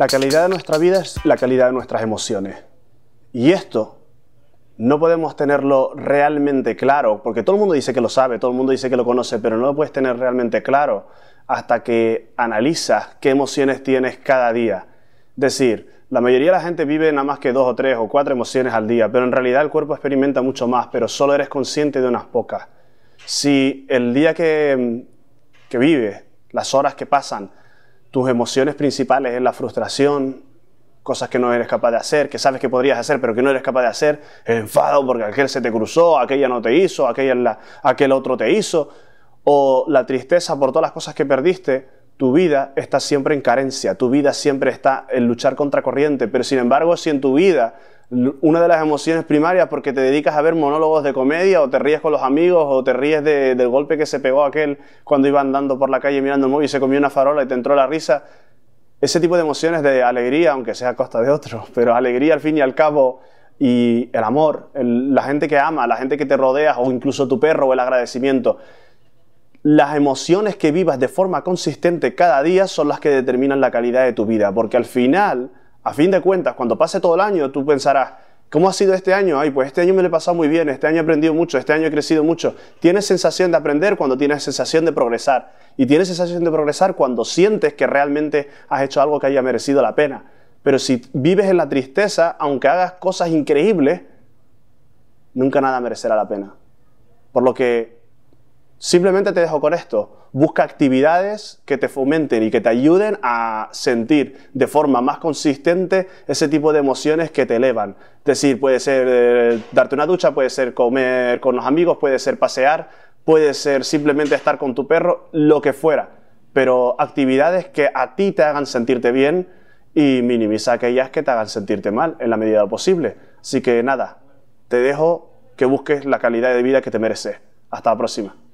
La calidad de nuestra vida es la calidad de nuestras emociones. Y esto no podemos tenerlo realmente claro, porque todo el mundo dice que lo sabe, todo el mundo dice que lo conoce, pero no lo puedes tener realmente claro hasta que analizas qué emociones tienes cada día. Es decir, la mayoría de la gente vive nada más que dos o tres o cuatro emociones al día, pero en realidad el cuerpo experimenta mucho más, pero solo eres consciente de unas pocas. Si el día que, que las horas que pasan, tus emociones principales es la frustración, cosas que no eres capaz de hacer, que sabes que podrías hacer, pero que no eres capaz de hacer, el enfado porque aquel se te cruzó, aquella no te hizo, aquella, aquel otro te hizo, o la tristeza por todas las cosas que perdiste, tu vida está siempre en carencia, tu vida siempre está en luchar contra corriente, pero sin embargo, si en tu vida una de las emociones primarias porque te dedicas a ver monólogos de comedia o te ríes con los amigos o te ríes del golpe que se pegó aquel cuando iba andando por la calle mirando el móvil y se comió una farola y te entró la risa. Ese tipo de emociones de alegría, aunque sea a costa de otro pero alegría al fin y al cabo y el amor, la gente que ama, la gente que te rodea o incluso tu perro o el agradecimiento. Las emociones que vivas de forma consistente cada día son las que determinan la calidad de tu vida, porque al final a fin de cuentas, cuando pase todo el año, tú pensarás, ¿Cómo ha sido este año? Ay, pues este año me lo he pasado muy bien, este año he aprendido mucho, este año he crecido mucho. Tienes sensación de aprender cuando tienes sensación de progresar. Y tienes sensación de progresar cuando sientes que realmente has hecho algo que haya merecido la pena. Pero si vives en la tristeza, aunque hagas cosas increíbles, nunca nada merecerá la pena. Por lo que Simplemente te dejo con esto. Busca actividades que te fomenten y que te ayuden a sentir de forma más consistente ese tipo de emociones que te elevan. Es decir, puede ser eh, darte una ducha, puede ser comer con los amigos, puede ser pasear, puede ser simplemente estar con tu perro, lo que fuera. Pero actividades que a ti te hagan sentirte bien y minimiza aquellas que te hagan sentirte mal en la medida posible. Así que nada, te dejo que busques la calidad de vida que te mereces. Hasta la próxima.